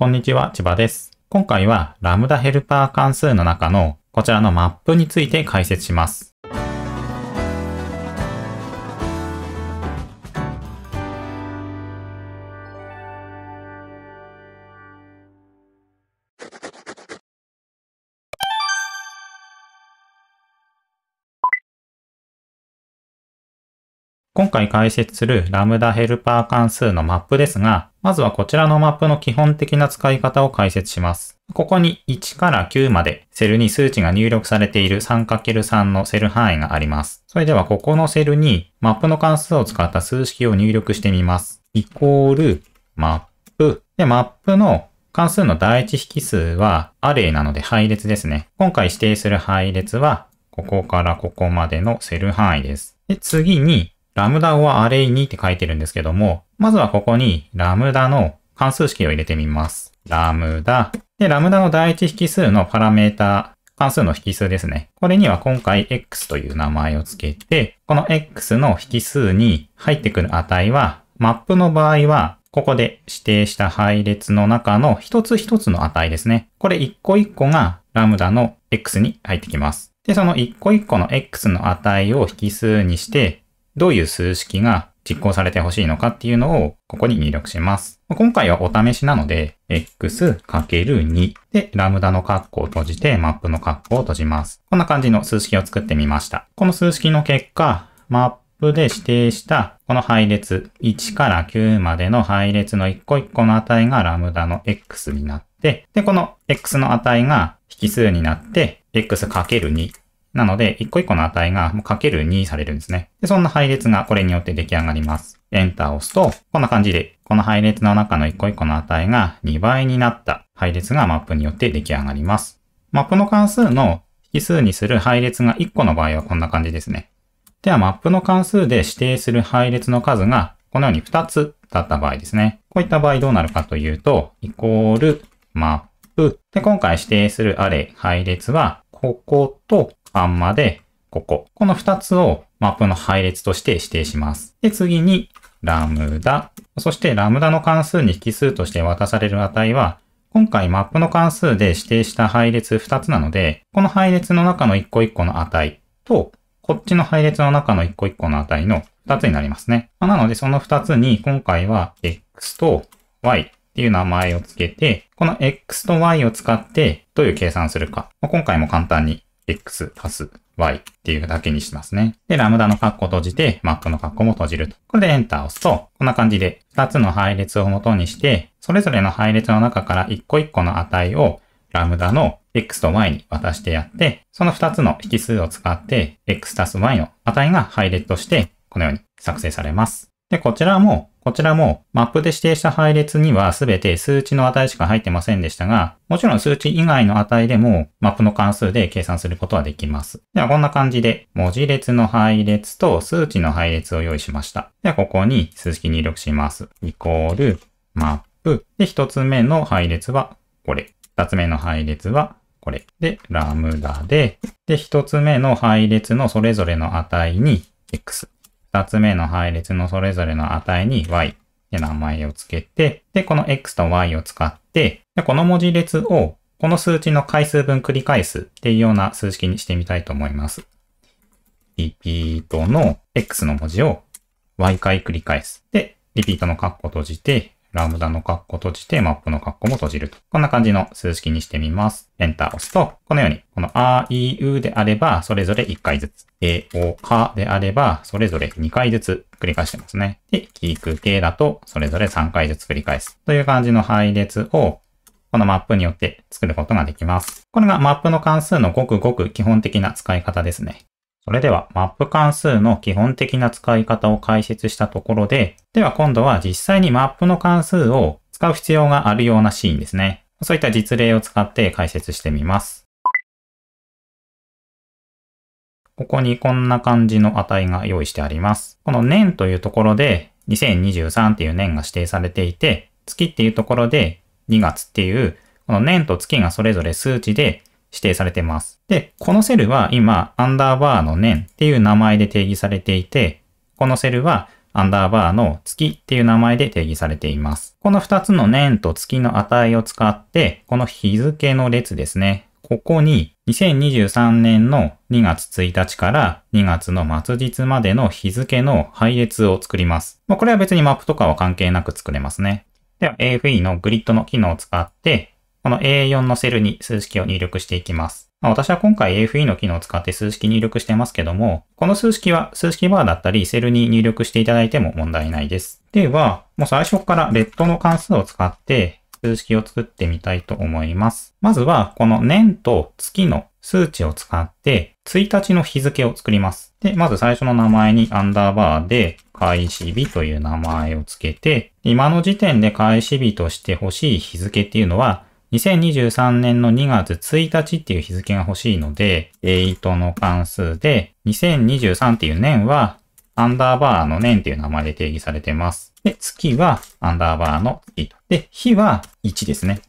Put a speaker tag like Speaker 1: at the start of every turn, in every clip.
Speaker 1: こんにちは、千葉です。今回はラムダヘルパー関数の中のこちらのマップについて解説します。今回解説するラムダヘルパー関数のマップですが、まずはこちらのマップの基本的な使い方を解説します。ここに1から9までセルに数値が入力されている 3×3 のセル範囲があります。それではここのセルにマップの関数を使った数式を入力してみます。イコールマップ。で、マップの関数の第一引数はアレイなので配列ですね。今回指定する配列はここからここまでのセル範囲です。で、次にラムダをはアレイにって書いてるんですけども、まずはここにラムダの関数式を入れてみます。ラムダ。で、ラムダの第一引数のパラメータ関数の引数ですね。これには今回 x という名前を付けて、この x の引数に入ってくる値は、マップの場合は、ここで指定した配列の中の一つ一つの値ですね。これ一個一個がラムダの x に入ってきます。で、その一個一個の x の値を引数にして、どういう数式が実行されてほしいのかっていうのをここに入力します。今回はお試しなので、x×2 で、ラムダの括弧を閉じて、マップの括弧を閉じます。こんな感じの数式を作ってみました。この数式の結果、マップで指定したこの配列、1から9までの配列の一個一個の値がラムダの x になって、で、この x の値が引数になって、x×2 なので、一個一個の値がかける2されるんですね。で、そんな配列がこれによって出来上がります。エンターを押すと、こんな感じで、この配列の中の一個一個の値が2倍になった配列がマップによって出来上がります。マップの関数の引数にする配列が1個の場合はこんな感じですね。では、マップの関数で指定する配列の数がこのように2つだった場合ですね。こういった場合どうなるかというと、イコールマップ。で、今回指定するアレ配列は、こことあんまで、ここ。この2つをマップの配列として指定します。で、次に、ラムダ。そして、ラムダの関数に引数として渡される値は、今回マップの関数で指定した配列2つなので、この配列の中の1個1個の値と、こっちの配列の中の1個1個の値の2つになりますね。なので、その2つに今回は x と y っていう名前を付けて、この x と y を使ってどういう計算するか、今回も簡単に x 足す y っていうだけにしますね。で、ラムダの括弧閉じて、マックの括弧も閉じると。これでエンターを押すと、こんな感じで2つの配列を元にして、それぞれの配列の中から1個1個の値をラムダの x と y に渡してやって、その2つの引数を使って、x 足す y の値が配列として、このように作成されます。で、こちらもこちらもマップで指定した配列には全て数値の値しか入ってませんでしたが、もちろん数値以外の値でもマップの関数で計算することはできます。ではこんな感じで文字列の配列と数値の配列を用意しました。ではここに数式入力します。イコールマップ。で、一つ目の配列はこれ。二つ目の配列はこれ。で、ラムダで、で、一つ目の配列のそれぞれの値に x。2つ目の配列のそれぞれの値に y って名前を付けて、で、この x と y を使って、でこの文字列をこの数値の回数分繰り返すっていうような数式にしてみたいと思います。リピートの x の文字を y 回繰り返す。で、リピートの括弧閉じて、ラムダの括弧閉じて、マップの括弧も閉じると。こんな感じの数式にしてみます。エンターを押すと、このように、この r, e, u であれば、それぞれ1回ずつ。a, o, かであれば、それぞれ2回ずつ繰り返してますね。で、キーク K だと、それぞれ3回ずつ繰り返す。という感じの配列を、このマップによって作ることができます。これがマップの関数のごくごく基本的な使い方ですね。それではマップ関数の基本的な使い方を解説したところで、では今度は実際にマップの関数を使う必要があるようなシーンですね。そういった実例を使って解説してみます。ここにこんな感じの値が用意してあります。この年というところで2023っていう年が指定されていて、月っていうところで2月っていう、この年と月がそれぞれ数値で指定されてます。で、このセルは今、アンダーバーの年っていう名前で定義されていて、このセルはアンダーバーの月っていう名前で定義されています。この2つの年と月の値を使って、この日付の列ですね。ここに2023年の2月1日から2月の末日までの日付の配列を作ります。まあ、これは別にマップとかは関係なく作れますね。では AFE のグリッドの機能を使ってこの A4 のセルに数式を入力していきます。まあ、私は今回 AFE の機能を使って数式入力してますけども、この数式は数式バーだったりセルに入力していただいても問題ないです。では、もう最初からレッドの関数を使って数式を作ってみたいと思います。まずは、この年と月の数値を使って、1日の日付を作ります。で、まず最初の名前にアンダーバーで、開始日という名前を付けて、今の時点で開始日として欲しい日付っていうのは、2023年の2月1日っていう日付が欲しいので、8の関数で、2023っていう年は、アンダーバーの年っていう名前で定義されてます。で、月はアンダーバーの月と。で、日は1ですね。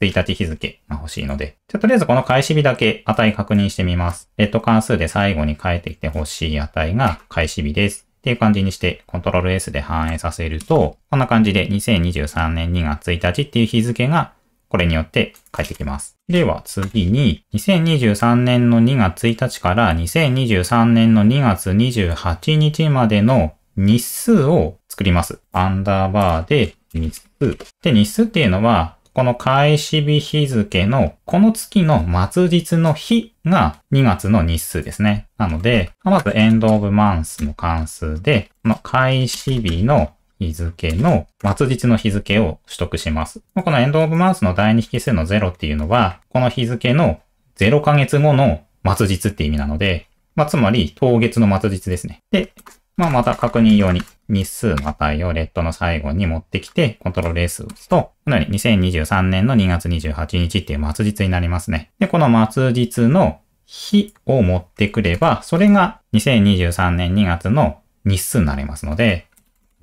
Speaker 1: 1日日付が欲しいので。じゃ、とりあえずこの開始日だけ値確認してみます。レッド関数で最後に返ってきて欲しい値が開始日です。っていう感じにして、コントロール S で反映させると、こんな感じで2023年2月1日っていう日付がこれによって返ってきます。では次に、2023年の2月1日から2023年の2月28日までの日数を作ります。アンダーバーで日数。で、日数っていうのは、この開始日日付の、この月の末日の日が2月の日数ですね。なので、まずエンドオブマンスの関数で、この開始日の日付の末日の日付を取得します。このエンドオブマウスの第2引数の0っていうのは、この日付の0ヶ月後の末日って意味なので、まあ、つまり、当月の末日ですね。で、まあ、また確認用に日数の値をレッドの最後に持ってきて、コントロール S を打つと、このように2023年の2月28日っていう末日になりますね。で、この末日の日を持ってくれば、それが2023年2月の日数になりますので、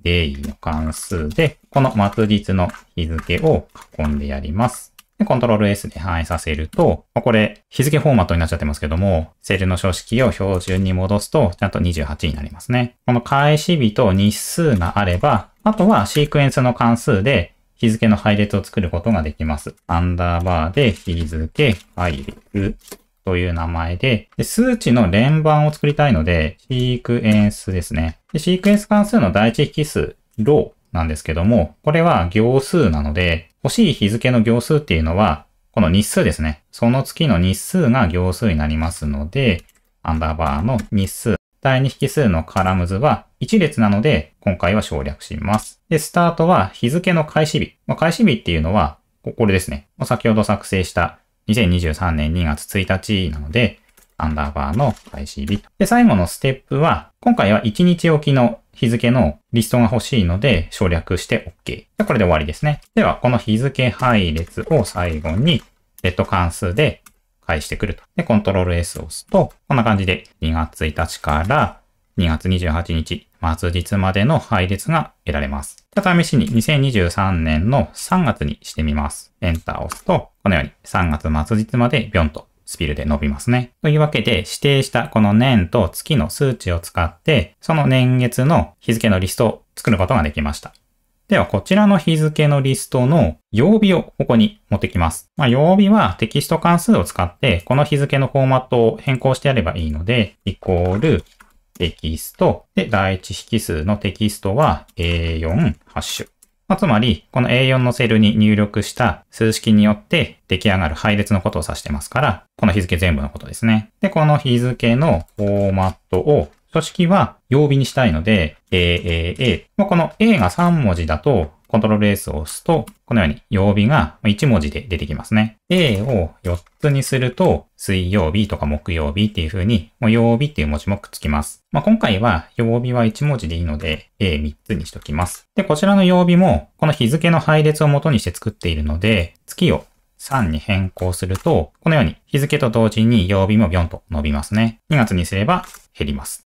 Speaker 1: デイの関数で、この末日の日付を囲んでやります。で、コントロール S で反映させると、まこれ、日付フォーマットになっちゃってますけども、セルの書式を標準に戻すと、ちゃんと28になりますね。この開始日と日数があれば、あとはシークエンスの関数で日付の配列を作ることができます。アンダーバーで日付、配列という名前でで、数値の連番を作りたいので、シークエンスですね。で、シークエンス関数の第一引数、ローなんですけども、これは行数なので、欲しい日付の行数っていうのは、この日数ですね。その月の日数が行数になりますので、アンダーバーの日数、第二引数のカラムズは1列なので、今回は省略します。で、スタートは日付の開始日。まあ、開始日っていうのは、これですね。先ほど作成した2023年2月1日なので、アンダーバーの開始日。で、最後のステップは、今回は1日おきの日付のリストが欲しいので省略して OK。で、これで終わりですね。では、この日付配列を最後に、レッド関数で返してくると。で、コントロール S を押すと、こんな感じで2月1日から2月28日、末日までの配列が得られます。じゃ試しに2023年の3月にしてみます。Enter を押すと、このように3月末日までビョンとスピルで伸びますね。というわけで、指定したこの年と月の数値を使って、その年月の日付のリストを作ることができました。では、こちらの日付のリストの曜日をここに持ってきます。まあ、曜日はテキスト関数を使って、この日付のフォーマットを変更してやればいいので、イコールテキスト。で、第一引数のテキストは A4 ハッシュ。まあ、つまり、この A4 のセルに入力した数式によって出来上がる配列のことを指してますから、この日付全部のことですね。で、この日付のフォーマットを、書式は曜日にしたいので、AAA。この A が3文字だと、コントロール S を押すと、このように曜日が1文字で出てきますね。A を4つにすると、水曜日とか木曜日っていう風に、もう曜日っていう文字もくっつきます。まあ、今回は曜日は1文字でいいので、A3 つにしときます。で、こちらの曜日も、この日付の配列を元にして作っているので、月を3に変更すると、このように日付と同時に曜日もビョンと伸びますね。2月にすれば減ります。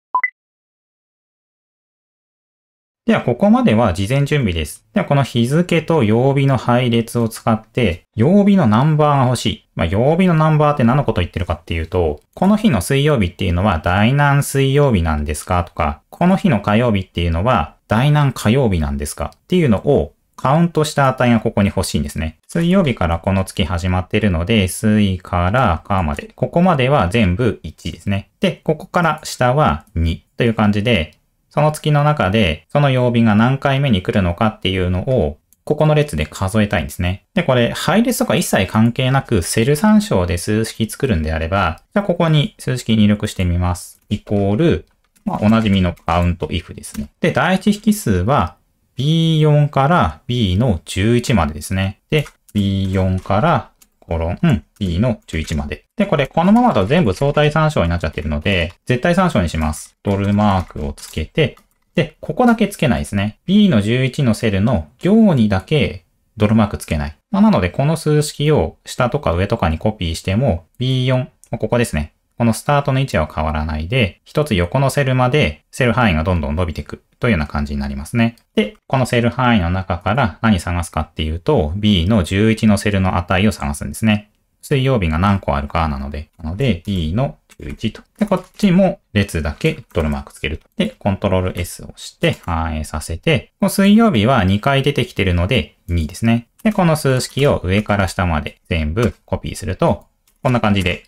Speaker 1: では、ここまでは事前準備です。では、この日付と曜日の配列を使って、曜日のナンバーが欲しい。まあ、曜日のナンバーって何のこと言ってるかっていうと、この日の水曜日っていうのは大何水曜日なんですかとか、この日の火曜日っていうのは大何火曜日なんですかっていうのをカウントした値がここに欲しいんですね。水曜日からこの月始まってるので、水から火まで。ここまでは全部1ですね。で、ここから下は2という感じで、その月の中で、その曜日が何回目に来るのかっていうのを、ここの列で数えたいんですね。で、これ、配列とか一切関係なく、セル参照で数式作るんであれば、じゃあここに数式入力してみます。イコール、まあ、おなじみのカウント if ですね。で、第一引数は B4 から B の11までですね。で、B4 からコロン、うん、E の11まで。で、これ、このままだと全部相対参照になっちゃってるので、絶対参照にします。ドルマークをつけて、で、ここだけつけないですね。B の11のセルの行にだけドルマークつけない。まあ、なので、この数式を下とか上とかにコピーしても、B4、ここですね。このスタートの位置は変わらないで、一つ横のセルまでセル範囲がどんどん伸びていくというような感じになりますね。で、このセル範囲の中から何探すかっていうと、B の11のセルの値を探すんですね。水曜日が何個あるかなので、なので B の11と。で、こっちも列だけドルマークつけると。で、コントロール S を押して反映させて、水曜日は2回出てきてるので2ですね。で、この数式を上から下まで全部コピーすると、こんな感じで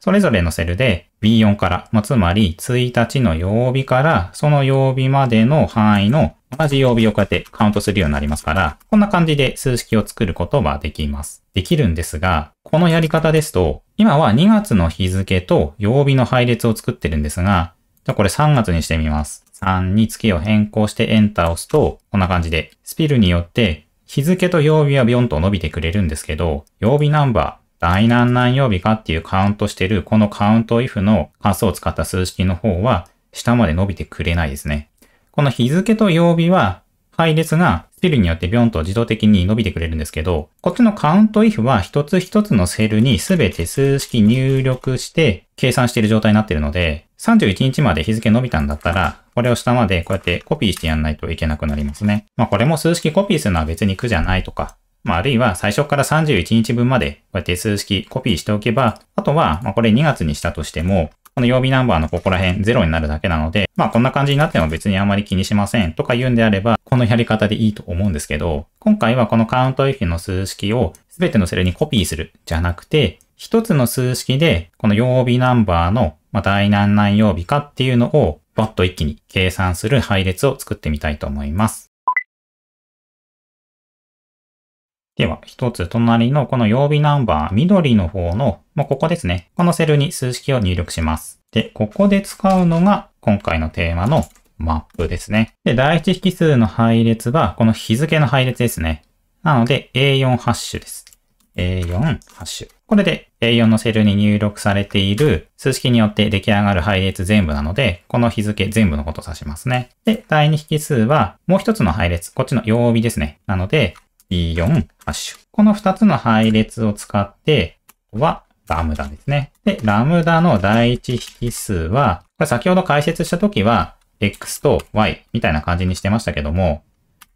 Speaker 1: それぞれのセルで B4 から、まあ、つまり1日の曜日からその曜日までの範囲の同じ曜日をこうやってカウントするようになりますから、こんな感じで数式を作ることはできます。できるんですが、このやり方ですと、今は2月の日付と曜日の配列を作ってるんですが、じゃこれ3月にしてみます。3に月を変更してエンターを押すと、こんな感じで、スピルによって日付と曜日はビヨンと伸びてくれるんですけど、曜日ナンバー、第何何曜日かっていうカウントしてる、このカウント if の関数を使った数式の方は、下まで伸びてくれないですね。この日付と曜日は、配列がセルによってビョンと自動的に伸びてくれるんですけど、こっちのカウント if は一つ一つのセルにすべて数式入力して計算している状態になっているので、31日まで日付伸びたんだったら、これを下までこうやってコピーしてやんないといけなくなりますね。まあこれも数式コピーするのは別に苦じゃないとか、まあ、あるいは最初から31日分まで、こうやって数式コピーしておけば、あとは、まこれ2月にしたとしても、この曜日ナンバーのここら辺0になるだけなので、まあこんな感じになっても別にあまり気にしませんとか言うんであれば、このやり方でいいと思うんですけど、今回はこのカウント if の数式を全てのセルにコピーするじゃなくて、一つの数式で、この曜日ナンバーの、ま第何何曜日かっていうのを、バッと一気に計算する配列を作ってみたいと思います。では、一つ隣のこの曜日ナンバー緑の方の、もうここですね。このセルに数式を入力します。で、ここで使うのが今回のテーマのマップですね。で、第一引数の配列はこの日付の配列ですね。なので A4 ハッシュです。A4 ハッシュ。これで A4 のセルに入力されている数式によって出来上がる配列全部なので、この日付全部のことを指しますね。で、第2引数はもう一つの配列、こっちの曜日ですね。なので、4ハッシュ。この2つの配列を使って、ここはラムダですね。で、ラムダの第一引数は、これ先ほど解説したときは、x と y みたいな感じにしてましたけども、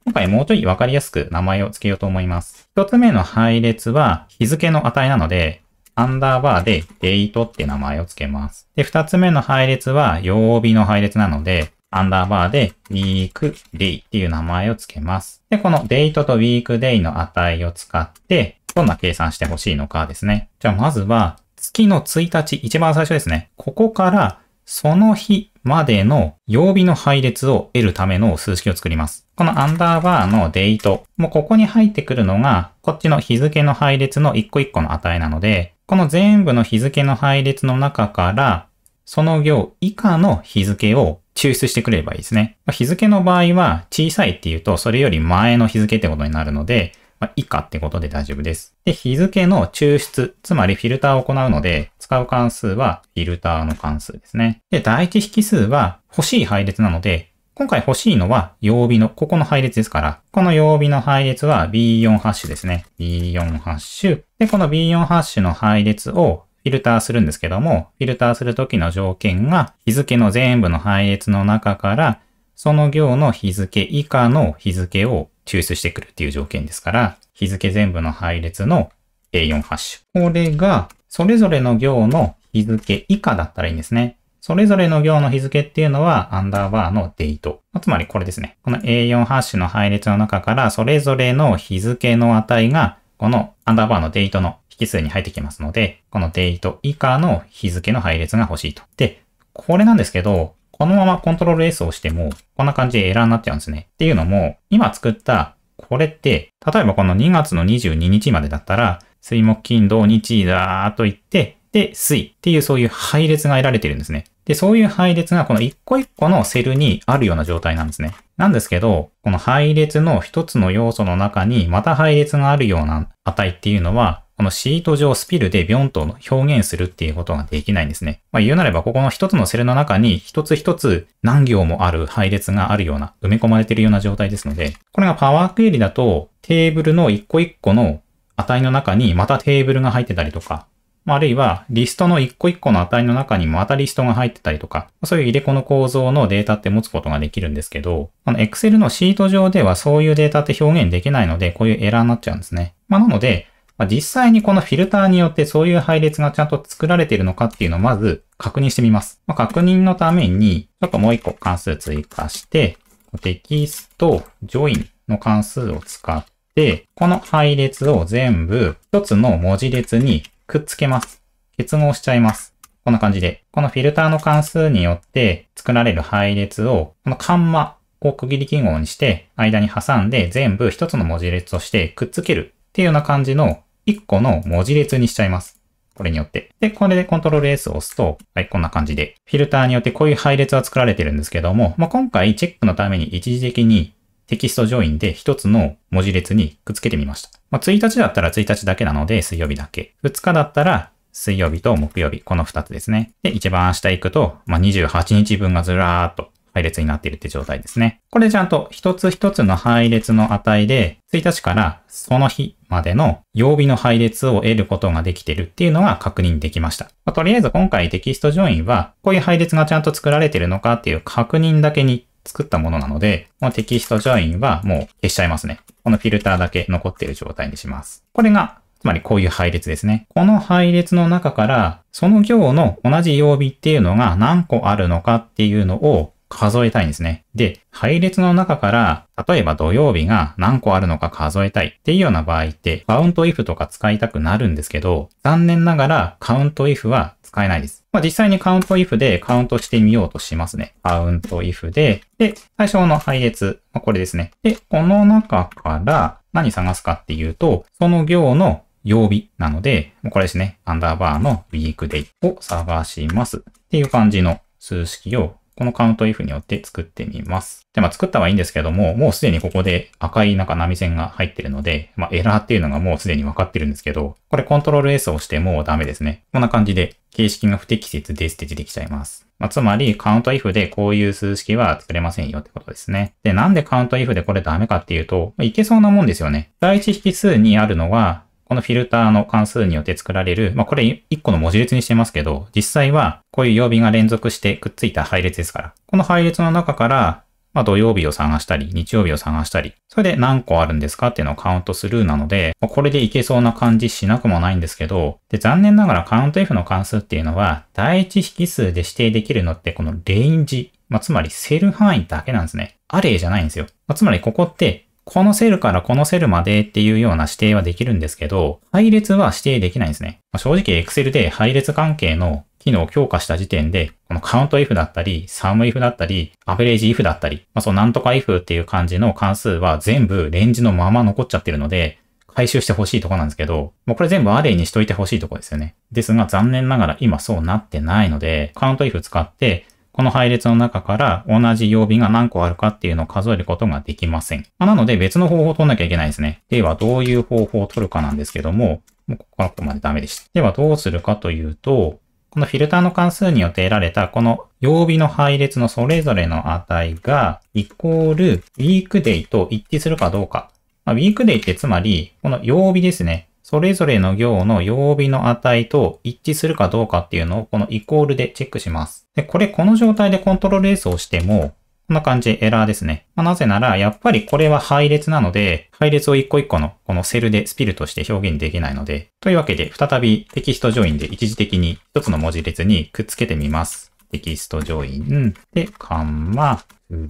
Speaker 1: 今回もうちょいわかりやすく名前を付けようと思います。一つ目の配列は日付の値なので、アンダーバーで date って名前を付けます。で、二つ目の配列は曜日の配列なので、アンダーバーで weekday っていう名前を付けます。で、この date と weekday の値を使って、どんな計算してほしいのかですね。じゃあまずは、月の1日、一番最初ですね。ここから、その日までの曜日の配列を得るための数式を作ります。このアンダーバーのデイト、もうここに入ってくるのが、こっちの日付の配列の一個一個の値なので、この全部の日付の配列の中から、その行以下の日付を抽出してくれればいいですね。まあ、日付の場合は小さいっていうとそれより前の日付ってことになるので、まあ、以下ってことで大丈夫です。で、日付の抽出、つまりフィルターを行うので、使う関数はフィルターの関数ですね。で、第一引数は欲しい配列なので、今回欲しいのは曜日の、ここの配列ですから、この曜日の配列は B4 ハッシュですね。B4 ハッシュ。で、この B4 ハッシュの配列をフィルターするんですけども、フィルターするときの条件が、日付の全部の配列の中から、その行の日付以下の日付を抽出してくるっていう条件ですから、日付全部の配列の A4 ハッシュ。これが、それぞれの行の日付以下だったらいいんですね。それぞれの行の日付っていうのは、アンダーバーのデート。つまりこれですね。この A4 ハッシュの配列の中から、それぞれの日付の値が、このアンダーバーのデートの数に入ってきますので、このデ a ト以下の日付の配列が欲しいと。で、これなんですけど、このままコントロール S を押しても、こんな感じでエラーになっちゃうんですね。っていうのも、今作ったこれって、例えばこの2月の22日までだったら、水木金土日だーと言って、で、水っていうそういう配列が得られてるんですね。で、そういう配列がこの一個一個のセルにあるような状態なんですね。なんですけど、この配列の一つの要素の中にまた配列があるような値っていうのは、このシート上スピルでビョンと表現するっていうことができないんですね。まあ、言うなればここの一つのセルの中に一つ一つ何行もある配列があるような、埋め込まれているような状態ですので、これがパワークエリだとテーブルの一個一個の値の中にまたテーブルが入ってたりとか、あるいはリストの一個一個の値の中にまたリストが入ってたりとか、そういう入れ子の構造のデータって持つことができるんですけど、あの Excel のシート上ではそういうデータって表現できないので、こういうエラーになっちゃうんですね。まあ、なので、まあ、実際にこのフィルターによってそういう配列がちゃんと作られているのかっていうのをまず確認してみます。まあ、確認のために、ちょっともう一個関数追加して、テキスト、ジョインの関数を使って、この配列を全部一つの文字列にくっつけます。結合しちゃいます。こんな感じで、このフィルターの関数によって作られる配列を、このカンマを区切り記号にして、間に挟んで全部一つの文字列としてくっつけるっていうような感じの1個の文字列にしちゃいます。これによって。で、これで Ctrl S を押すと、はい、こんな感じで。フィルターによってこういう配列は作られてるんですけども、まあ、今回チェックのために一時的にテキストジョインで一つの文字列にくっつけてみました。まあ、1日だったら1日だけなので水曜日だけ。2日だったら水曜日と木曜日、この2つですね。で、一番下行くと、まあ、28日分がずらーっと配列になっているって状態ですね。これちゃんと一つ一つの配列の値で、1日からその日までの曜日の配列を得ることができてるっていうのが確認できました。まあ、とりあえず今回テキストジョインは、こういう配列がちゃんと作られてるのかっていう確認だけに作ったものなので、このテキストジョインはもう消しちゃいますね。このフィルターだけ残っている状態にします。これがつまりこういう配列ですね。この配列の中から、その行の同じ曜日っていうのが何個あるのかっていうのを数えたいんですね。で、配列の中から、例えば土曜日が何個あるのか数えたいっていうような場合って、カウント if とか使いたくなるんですけど、残念ながらカウント if は使えないです。まあ、実際にカウント if でカウントしてみようとしますね。カウント if で、で、最初の配列、まあ、これですね。で、この中から何探すかっていうと、その行の曜日なので、これですね、アンダーバーのウィークデイを探しますっていう感じの数式をこのカウント if によって作ってみます。で、まあ作ったはいいんですけども、もうすでにここで赤いなんか波線が入ってるので、まあエラーっていうのがもうすでに分かってるんですけど、これコントロール S を押してもうダメですね。こんな感じで形式が不適切ですって出てきちゃいます。まあ、つまり、カウント if でこういう数式は作れませんよってことですね。で、なんでカウント if でこれダメかっていうと、まあ、いけそうなもんですよね。第一引数にあるのは、このフィルターの関数によって作られる、まあ、これ1個の文字列にしてますけど、実際はこういう曜日が連続してくっついた配列ですから、この配列の中から、まあ、土曜日を探したり、日曜日を探したり、それで何個あるんですかっていうのをカウントするなので、まあ、これでいけそうな感じしなくもないんですけど、で、残念ながらカウント F の関数っていうのは、第一引数で指定できるのってこのレインジ、まあ、つまりセル範囲だけなんですね。アレイじゃないんですよ。まあ、つまりここってこのセルからこのセルまでっていうような指定はできるんですけど、配列は指定できないんですね。まあ、正直 Excel で配列関係の機能を強化した時点で、このカウント if だったり、サム if だったり、アベレージ if だったり、まあ、そうなんとか if っていう感じの関数は全部レンジのまま残っちゃってるので、回収してほしいとこなんですけど、もうこれ全部アレイにしといてほしいとこですよね。ですが残念ながら今そうなってないので、カウント if 使ってこの配列の中から同じ曜日が何個あるかっていうのを数えることができません。まあ、なので別の方法を取んなきゃいけないですね。ではどういう方法を取るかなんですけども、もうここからここまでダメでした。ではどうするかというと、このフィルターの関数によって得られたこの曜日の配列のそれぞれの値がイコールウィークデイと一致するかどうか。まあ、ウィークデイってつまりこの曜日ですね。それぞれの行の曜日の値と一致するかどうかっていうのをこのイコールでチェックします。で、これこの状態でコントロール S をしても、こんな感じエラーですね。まあ、なぜなら、やっぱりこれは配列なので、配列を一個一個のこのセルでスピルとして表現できないので、というわけで再びテキストジョインで一時的に一つの文字列にくっつけてみます。テキストジョインで、カンマ、フル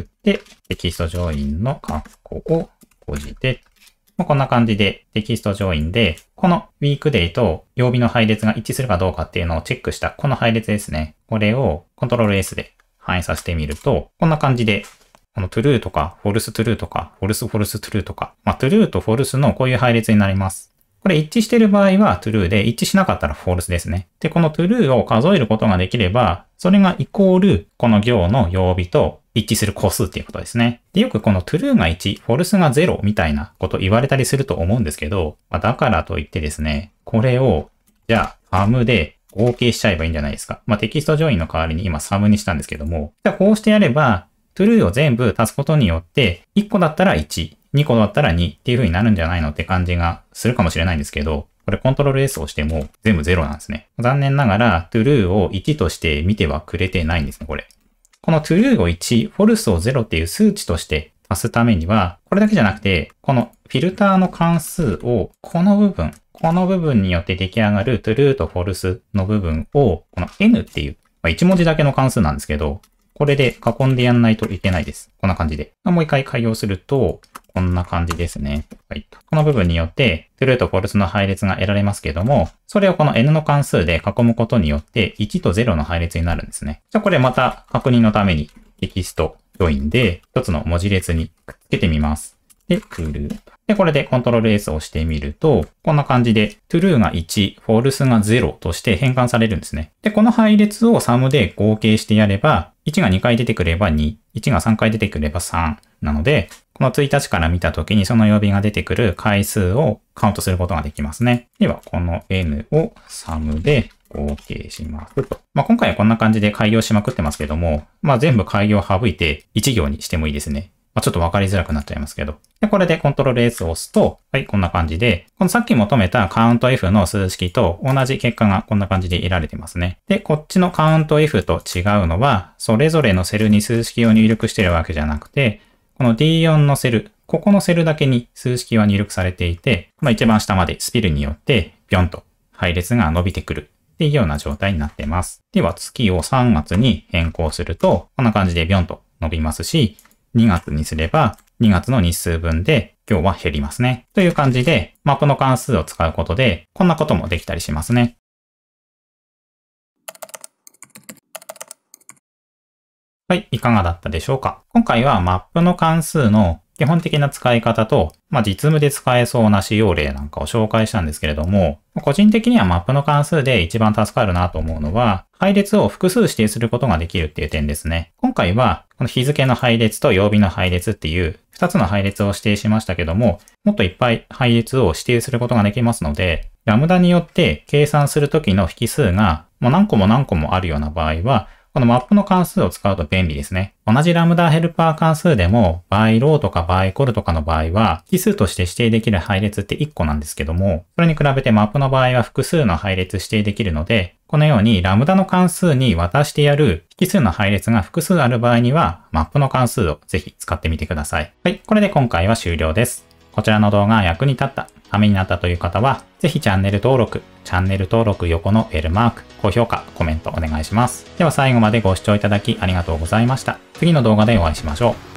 Speaker 1: ーで、テキストジョインの括弧を閉じて、まあ、こんな感じでテキスト上位で、このウィークデイと曜日の配列が一致するかどうかっていうのをチェックしたこの配列ですね。これを Ctrl S で反映させてみると、こんな感じで、この true とか false true とか false false true とか、まあ、true と false のこういう配列になります。これ一致してる場合は true で、一致しなかったら false ですね。で、この true を数えることができれば、それがイコール、この行の曜日と一致する個数っていうことですね。で、よくこの true が1、false が0みたいなこと言われたりすると思うんですけど、まあ、だからといってですね、これを、じゃあ、ームで合計しちゃえばいいんじゃないですか。まあ、テキスト上位の代わりに今サムにしたんですけども、じゃあこうしてやれば、true を全部足すことによって、1個だったら1、2個だったら2っていう風になるんじゃないのって感じがするかもしれないんですけど、これコントロール S をしても全部0なんですね。残念ながら true を1として見てはくれてないんですね、これ。この true を1、false を0っていう数値として足すためには、これだけじゃなくて、このフィルターの関数を、この部分、この部分によって出来上がる true と false の部分を、この n っていう、まあ、1文字だけの関数なんですけど、これで囲んでやんないといけないです。こんな感じで。もう一回改行すると、こんな感じですね。はい。この部分によって、true と false の配列が得られますけども、それをこの n の関数で囲むことによって、1と0の配列になるんですね。じゃあこれまた確認のためにテキスト、j o i で、一つの文字列にくっつけてみます。で、t ルーと。で、これで Ctrl S を押してみると、こんな感じで true が1、false が0として変換されるんですね。で、この配列をサムで合計してやれば、1が2回出てくれば2、1が3回出てくれば3なので、この1日から見た時にその曜日が出てくる回数をカウントすることができますね。では、この n をサムで合計しますと。まあ、今回はこんな感じで開業しまくってますけども、まあ、全部業を省いて1行にしてもいいですね。まちょっとわかりづらくなっちゃいますけど。で、これで Ctrl S を押すと、はい、こんな感じで、このさっき求めた CountF の数式と同じ結果がこんな感じで得られてますね。で、こっちの CountF と違うのは、それぞれのセルに数式を入力してるわけじゃなくて、この D4 のセル、ここのセルだけに数式は入力されていて、この一番下までスピルによって、ぴょんと配列が伸びてくるっていうような状態になってます。では、月を3月に変更すると、こんな感じでぴょんと伸びますし、2月にすれば、2月の日数分で今日は減りますね。という感じで、まあ、この関数を使うことで、こんなこともできたりしますね。はい、いかがだったでしょうか今回はマップの関数の基本的な使い方と、まあ、実務で使えそうな使用例なんかを紹介したんですけれども、個人的にはマップの関数で一番助かるなと思うのは、配列を複数指定することができるっていう点ですね。今回は、この日付の配列と曜日の配列っていう2つの配列を指定しましたけども、もっといっぱい配列を指定することができますので、ラムダによって計算するときの引数がもう何個も何個もあるような場合は、このマップの関数を使うと便利ですね。同じラムダヘルパー関数でも、倍ローとか倍コルとかの場合は、奇数として指定できる配列って1個なんですけども、それに比べてマップの場合は複数の配列指定できるので、このようにラムダの関数に渡してやる引数の配列が複数ある場合には、マップの関数をぜひ使ってみてください。はい、これで今回は終了です。こちらの動画が役に立ったためになったという方は、ぜひチャンネル登録、チャンネル登録横のベルマーク、高評価、コメントお願いします。では最後までご視聴いただきありがとうございました。次の動画でお会いしましょう。